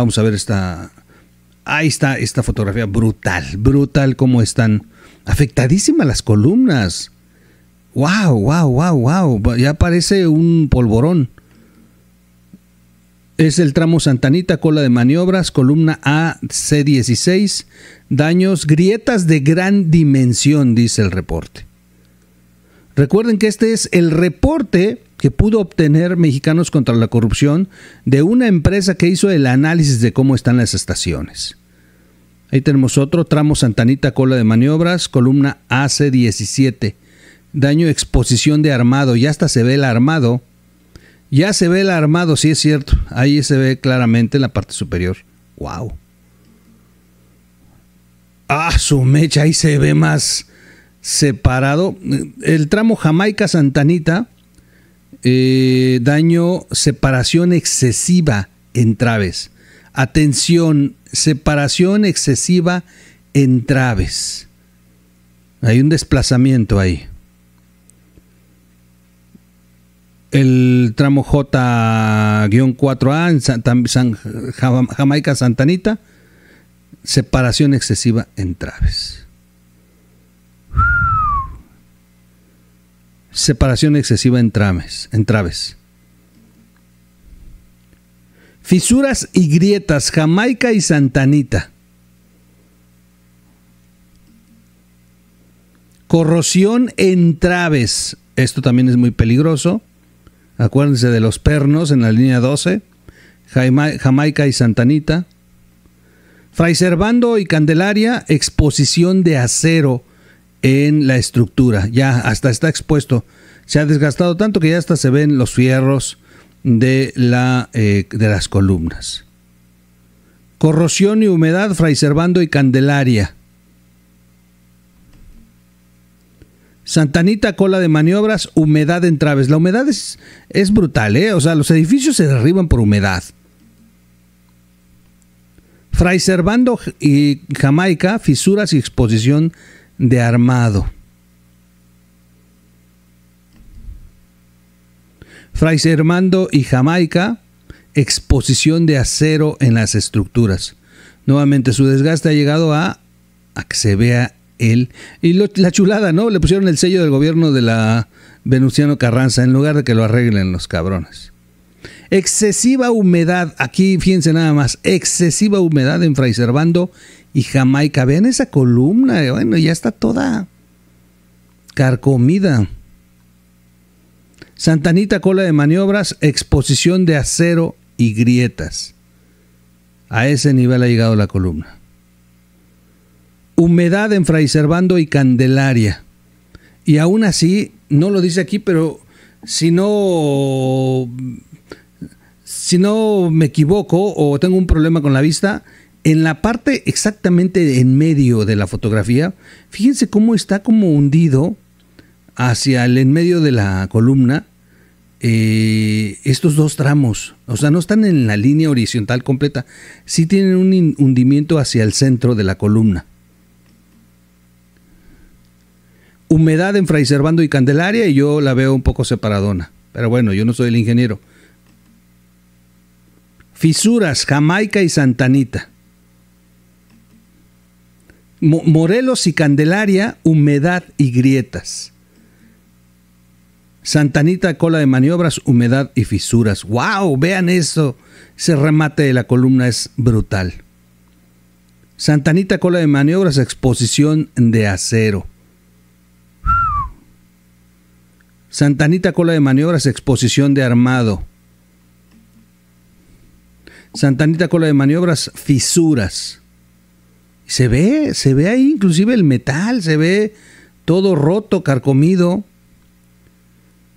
Vamos a ver esta. Ahí está esta fotografía brutal, brutal ¿Cómo están afectadísimas las columnas. Wow, wow, wow, wow, ya parece un polvorón. Es el tramo Santanita, cola de maniobras, columna AC16, daños, grietas de gran dimensión, dice el reporte. Recuerden que este es el reporte que pudo obtener Mexicanos contra la Corrupción de una empresa que hizo el análisis de cómo están las estaciones. Ahí tenemos otro, tramo Santanita, cola de maniobras, columna AC17, daño exposición de armado, ya hasta se ve el armado. Ya se ve el armado, sí es cierto. Ahí se ve claramente en la parte superior. ¡Wow! Ah, su mecha, ahí se ve más separado. El tramo Jamaica-Santanita eh, daño, separación excesiva en traves. Atención, separación excesiva en traves. Hay un desplazamiento ahí. El tramo J-4A en San, Jamaica Santanita, separación excesiva en traves. separación excesiva en, traves. Fisuras y grietas, Jamaica y Santanita. Corrosión en traves. Esto también es muy peligroso. Acuérdense de los pernos en la línea 12. Jamaica y Santanita. Fray Servando y Candelaria, exposición de acero en la estructura. Ya hasta está expuesto. Se ha desgastado tanto que ya hasta se ven los fierros de, la, eh, de las columnas. Corrosión y humedad, Fray Servando y Candelaria. Santanita, cola de maniobras, humedad en Traves. La humedad es, brutal, ¿eh? O sea, los edificios se derriban por humedad. Fray Servando y Jamaica, fisuras y exposición de armado. Fray Armando y Jamaica, exposición de acero en las estructuras. Nuevamente su desgaste ha llegado a, que se vea él. Y la chulada, ¿no? Le pusieron el sello del gobierno de la Venustiano Carranza en lugar de que lo arreglen los cabrones. Excesiva humedad, aquí fíjense nada más, excesiva humedad en Fray y Jamaica. Vean esa columna, eh, bueno, ya está toda carcomida. Santanita, cola de maniobras, exposición de acero y grietas. A ese nivel ha llegado la columna. Humedad en Fray Servando y Candelaria. Y aún así, no lo dice aquí, pero si no, si no me equivoco o tengo un problema con la vista, en la parte exactamente en medio de la fotografía, fíjense cómo está como hundido hacia el en medio de la columna eh, estos dos tramos. O sea, no están en la línea horizontal completa, sí tienen un hundimiento hacia el centro de la columna. Humedad en Fray y Candelaria y yo la veo un poco separadona. Pero bueno, yo no soy el ingeniero. Fisuras, Jamaica y Santanita. Morelos y Candelaria, humedad y grietas. Santanita, cola de maniobras, humedad y fisuras. ¡Wow! Vean eso. Ese remate de la columna es brutal. Santanita, cola de maniobras, exposición de acero. Santanita, cola de maniobras, exposición de armado. Santanita, cola de maniobras, fisuras. Se ve, se ve ahí inclusive el metal, se ve todo roto, carcomido.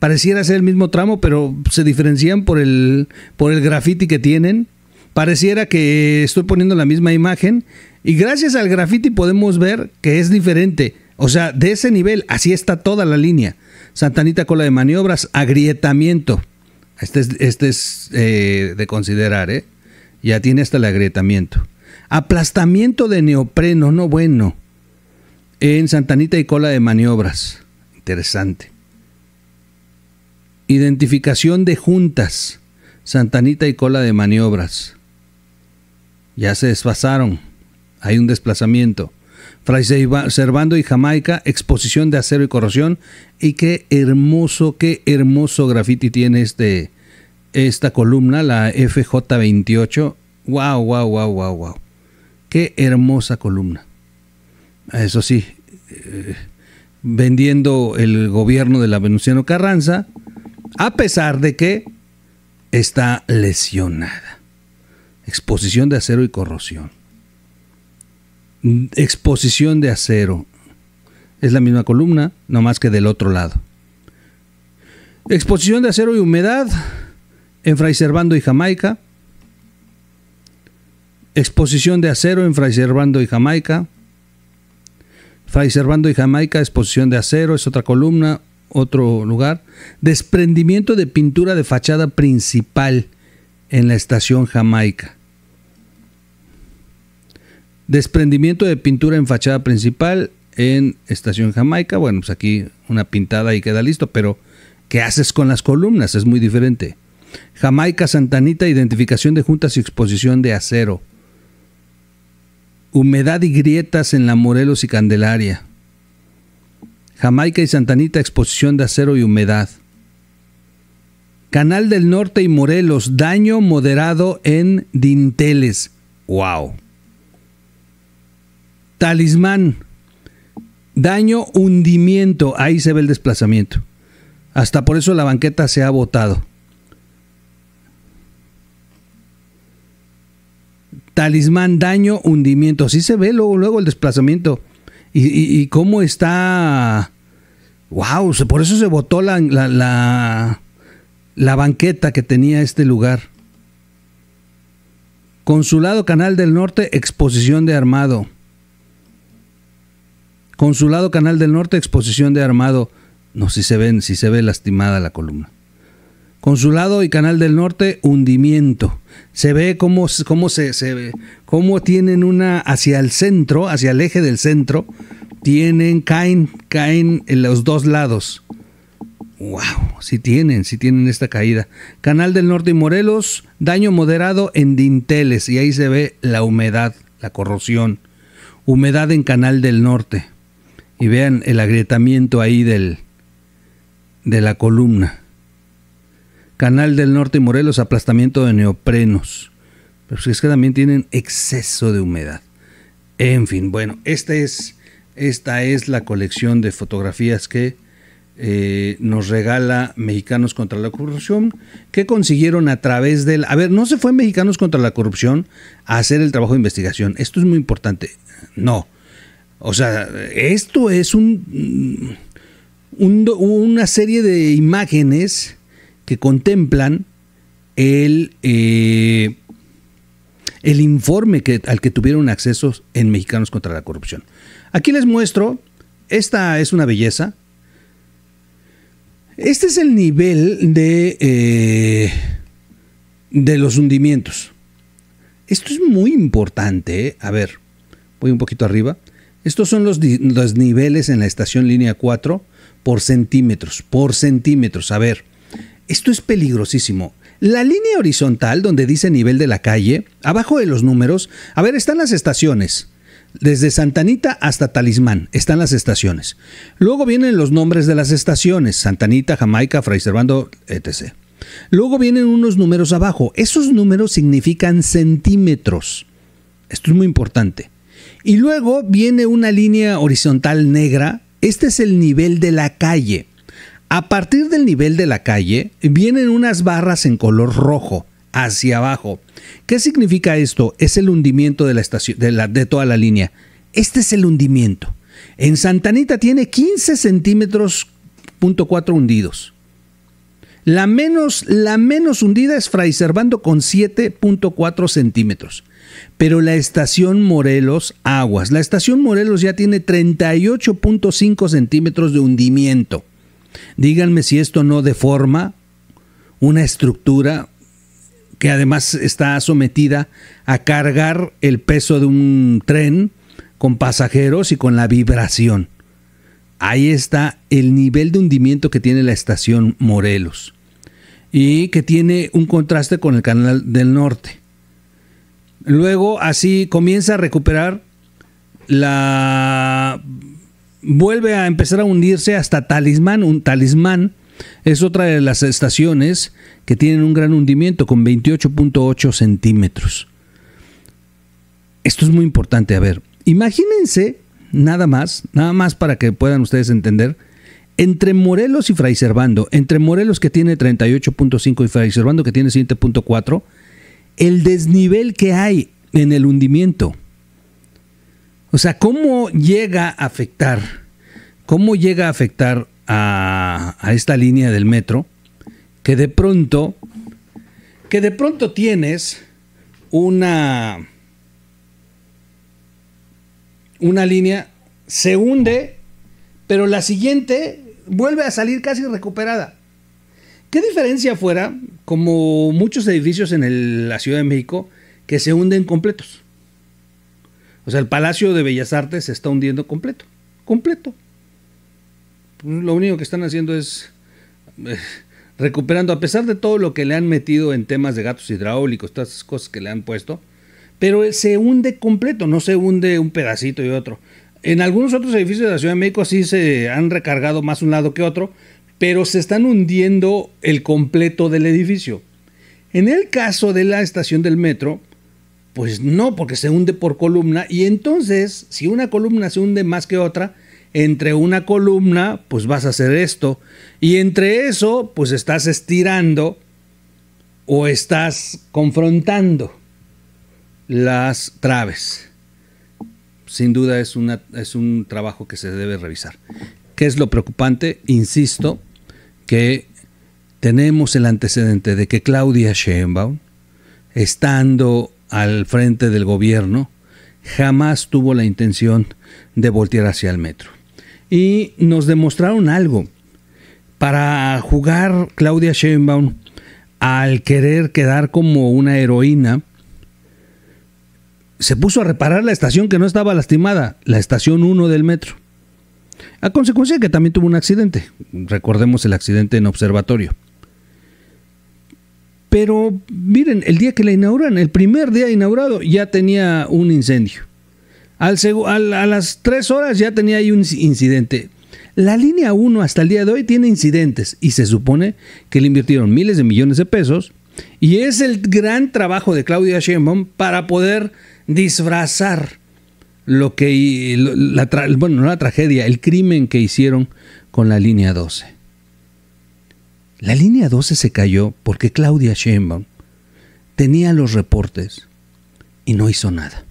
Pareciera ser el mismo tramo, pero se diferencian por el, por el graffiti que tienen. Pareciera que estoy poniendo la misma imagen. Y gracias al graffiti podemos ver que es diferente. O sea, de ese nivel, así está toda la línea. Santanita cola de maniobras, agrietamiento. Este es, este es eh, de considerar, ¿eh? Ya tiene hasta el agrietamiento. Aplastamiento de neopreno, no bueno. En Santanita y cola de maniobras. Interesante. Identificación de juntas. Santanita y cola de maniobras. Ya se desfasaron. Hay un desplazamiento. Fray Servando y Jamaica, exposición de acero y corrosión. Y qué hermoso, qué hermoso graffiti tiene este, esta columna, la FJ28. Wow, wow, wow, wow, wow. Qué hermosa columna. Ah, eso sí, eh, vendiendo el gobierno de la Venustiano Carranza, a pesar de que está lesionada. Exposición de acero y corrosión. Mm, exposición de acero. Es la misma columna, no más que del otro lado. Exposición de acero y humedad en Fray Cervando y Jamaica. Exposición de acero en Fray y Jamaica. Fray y Jamaica, exposición de acero, es otra columna, otro lugar. Desprendimiento de pintura de fachada principal en la estación Jamaica. Desprendimiento de pintura en fachada principal en estación Jamaica. Bueno, pues aquí una pintada y queda listo, pero ¿qué haces con las columnas? Es muy diferente. Jamaica Santanita, identificación de juntas y exposición de acero. Humedad y grietas en la Morelos y Candelaria. Jamaica y Santanita, exposición de acero y humedad. Canal del Norte y Morelos, daño moderado en dinteles. ¡Wow! Talismán, daño hundimiento. Ahí se ve el desplazamiento. Hasta por eso la banqueta se ha botado. Talismán, daño, hundimiento. Así se ve luego, luego el desplazamiento. Y, cómo está... ¡Wow! Por eso se botó la, la, la, banqueta que tenía este lugar. Consulado Canal del Norte, exposición de armado. Consulado Canal del Norte, exposición de armado. No, si se ven, si se ve lastimada la columna. Consulado y Canal del Norte, hundimiento. Se ve cómo, se, ve, cómo tienen una hacia el centro, hacia el eje del centro, tienen, caen, caen en los dos lados. Wow, si sí tienen, si sí tienen esta caída. Canal del Norte y Morelos, daño moderado en dinteles y ahí se ve la humedad, la corrosión. Humedad en Canal del Norte. Y vean el agrietamiento ahí del de la columna. Canal del Norte y Morelos, aplastamiento de neoprenos. Pero si es que también tienen exceso de humedad. En fin, bueno, esta es, esta es la colección de fotografías que eh, nos regala Mexicanos contra la Corrupción, que consiguieron a través del... A ver, no se fue Mexicanos contra la Corrupción a hacer el trabajo de investigación. Esto es muy importante. No. O sea, esto es un una serie de imágenes que contemplan el, eh, el informe que, al que tuvieron acceso en Mexicanos contra la Corrupción. Aquí les muestro, esta es una belleza. Este es el nivel de, eh, de los hundimientos. Esto es muy importante. ¿eh? A ver, voy un poquito arriba. Estos son los, los niveles en la estación línea 4 por centímetros, por centímetros. A ver, esto es peligrosísimo. La línea horizontal donde dice nivel de la calle, abajo de los números, a ver, están las estaciones. Desde Santanita hasta Talismán están las estaciones. Luego vienen los nombres de las estaciones, Santanita, Jamaica, Fray Servando, etc. Luego vienen unos números abajo. Esos números significan centímetros. Esto es muy importante. Y luego viene una línea horizontal negra. Este es el nivel de la calle. A partir del nivel de la calle vienen unas barras en color rojo hacia abajo. ¿Qué significa esto? Es el hundimiento de, la de, toda la línea. Este es el hundimiento. En Santanita tiene 15 centímetros punto cuatro hundidos. La menos, la menos hundida es Fray Servando con 7.4 centímetros. Pero la estación Morelos Aguas, la estación Morelos ya tiene 38.5 centímetros de hundimiento. Díganme si esto no deforma una estructura que además está sometida a cargar el peso de un tren con pasajeros y con la vibración. Ahí está el nivel de hundimiento que tiene la estación Morelos y que tiene un contraste con el canal del norte. Luego así comienza a recuperar la vuelve a empezar a hundirse hasta Talismán. Un Talismán es otra de las estaciones que tienen un gran hundimiento con 28.8 centímetros. Esto es muy importante. A ver, imagínense nada más, nada más para que puedan ustedes entender. Entre Morelos y Fray Servando, entre Morelos que tiene 38.5 y Fray Servando que tiene 7.4, el desnivel que hay en el hundimiento. O sea, ¿cómo llega a afectar? ¿Cómo llega a afectar a, esta línea del metro que de pronto, que de pronto tienes una, una línea, se hunde, pero la siguiente vuelve a salir casi recuperada? ¿Qué diferencia fuera, como muchos edificios en la Ciudad de México, que se hunden completos? O sea, el Palacio de Bellas Artes se está hundiendo completo, completo. Lo único que están haciendo es eh, recuperando, a pesar de todo lo que le han metido en temas de gatos hidráulicos, todas esas cosas que le han puesto, pero se hunde completo, no se hunde un pedacito y otro. En algunos otros edificios de la Ciudad de México sí se han recargado más un lado que otro, pero se están hundiendo el completo del edificio. En el caso de la estación del metro, pues no, porque se hunde por columna y entonces si una columna se hunde más que otra, entre una columna pues vas a hacer esto y entre eso pues estás estirando o estás confrontando las traves. Sin duda es, una, es un trabajo que se debe revisar. ¿Qué es lo preocupante? Insisto que tenemos el antecedente de que Claudia Sheinbaum, estando al frente del gobierno jamás tuvo la intención de voltear hacia el metro. Y nos demostraron algo. Para jugar Claudia Sheinbaum al querer quedar como una heroína, se puso a reparar la estación que no estaba lastimada, la estación 1 del metro. A consecuencia de que también tuvo un accidente. Recordemos el accidente en observatorio. Pero miren, el día que la inauguran, el primer día inaugurado, ya tenía un incendio. Al a las tres horas ya tenía ahí un incidente. La línea 1 hasta el día de hoy tiene incidentes y se supone que le invirtieron miles de millones de pesos y es el gran trabajo de Claudia Sheinbaum para poder disfrazar lo que la, bueno, la tragedia, el crimen que hicieron con la línea 12. La línea 12 se cayó porque Claudia Sheinbaum tenía los reportes y no hizo nada.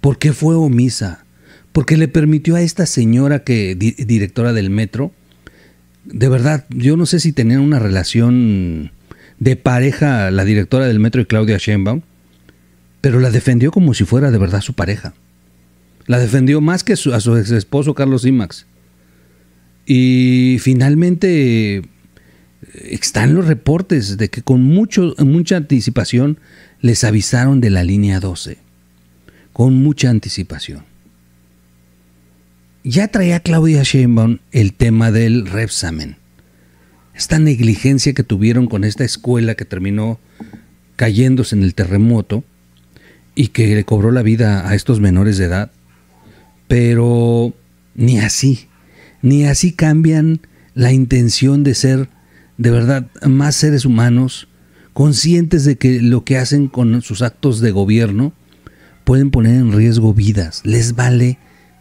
¿Por qué fue omisa? Porque le permitió a esta señora que directora del metro, de verdad, yo no sé si tenían una relación de pareja la directora del metro y Claudia Sheinbaum, pero la defendió como si fuera de verdad su pareja. La defendió más que a su ex esposo Carlos Imax. Y finalmente están los reportes de que con mucha anticipación les avisaron de la línea 12. Con mucha anticipación. Ya traía Claudia Sheinbaum el tema del Repsamen. Esta negligencia que tuvieron con esta escuela que terminó cayéndose en el terremoto y que le cobró la vida a estos menores de edad. Pero ni así ni así cambian la intención de ser de verdad más seres humanos, conscientes de que lo que hacen con sus actos de gobierno pueden poner en riesgo vidas, les vale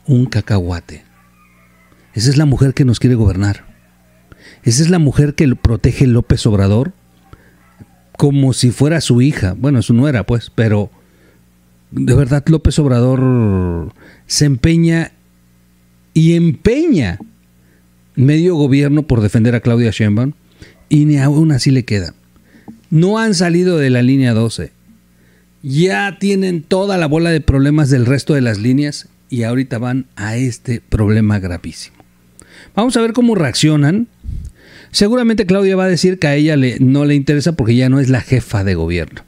un cacahuate. Esa es la mujer que nos quiere gobernar. Esa es la mujer que protege López Obrador como si fuera su hija. Bueno, su nuera, pues, pero de verdad López Obrador se empeña y empeña medio gobierno por defender a Claudia Sheinbaum y ni aún así le queda No han salido de la línea 12. Ya tienen toda la bola de problemas del resto de las líneas y ahorita van a este problema gravísimo. Vamos a ver cómo reaccionan. Seguramente Claudia va a decir que a ella no le interesa porque ya no es la jefa de gobierno.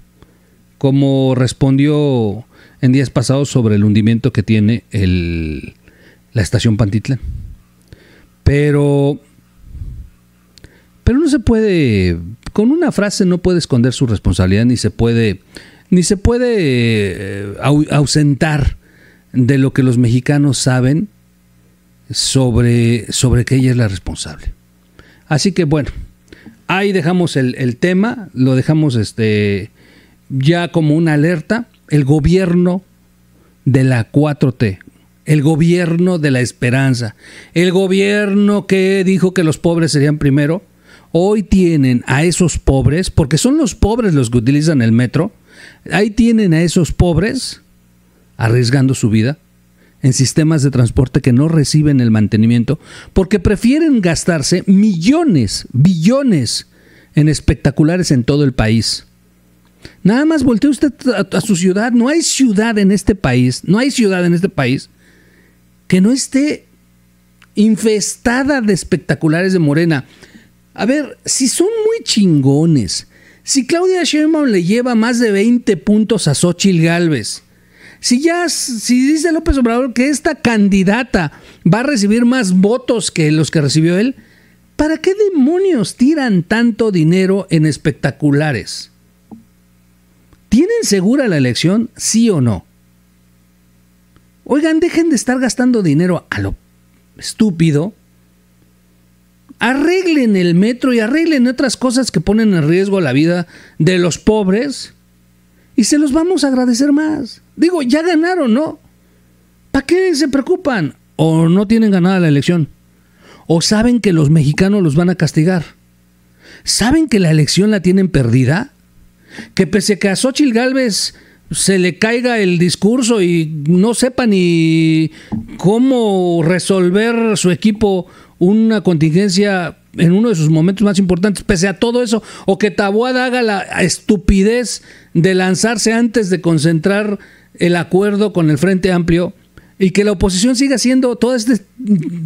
Como respondió en días pasados sobre el hundimiento que tiene el, la estación Pantitlán. Pero, pero no se puede, con una frase no puede esconder su responsabilidad ni se puede, ni se puede eh, ausentar de lo que los mexicanos saben sobre, sobre que ella es la responsable. Así que bueno, ahí dejamos el, el tema, lo dejamos este, ya como una alerta. El gobierno de la 4T el gobierno de la esperanza, el gobierno que dijo que los pobres serían primero, hoy tienen a esos pobres, porque son los pobres los que utilizan el metro, ahí tienen a esos pobres arriesgando su vida en sistemas de transporte que no reciben el mantenimiento, porque prefieren gastarse millones, billones en espectaculares en todo el país. Nada más voltea usted a, su ciudad. No hay ciudad en este país, no hay ciudad en este país que no esté infestada de espectaculares de Morena. A ver, si son muy chingones, si Claudia Sheinbaum le lleva más de 20 puntos a Xochitl Galvez, si ya, si dice López Obrador que esta candidata va a recibir más votos que los que recibió él, ¿para qué demonios tiran tanto dinero en espectaculares? ¿Tienen segura la elección, sí o no? Oigan, dejen de estar gastando dinero a lo estúpido. Arreglen el metro y arreglen otras cosas que ponen en riesgo la vida de los pobres. Y se los vamos a agradecer más. Digo, ya ganaron, ¿no? ¿Para qué se preocupan? O no tienen ganada la elección. O saben que los mexicanos los van a castigar. ¿Saben que la elección la tienen perdida? Que pese a que a Xochitl Galvez se le caiga el discurso y no sepa ni cómo resolver su equipo una contingencia en uno de sus momentos más importantes, pese a todo eso, o que Taboada haga la estupidez de lanzarse antes de concentrar el acuerdo con el Frente Amplio y que la oposición siga haciendo toda, este,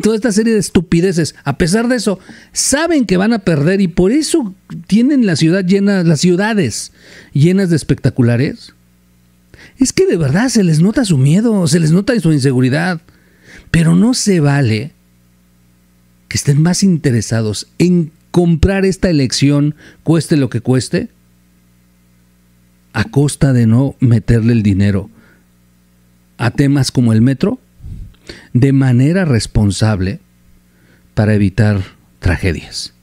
toda esta serie de estupideces. A pesar de eso, saben que van a perder y por eso tienen la ciudad llena, las ciudades llenas de espectaculares es que de verdad se les nota su miedo, se les nota su inseguridad. Pero no se vale que estén más interesados en comprar esta elección, cueste lo que cueste, a costa de no meterle el dinero a temas como el metro de manera responsable para evitar tragedias.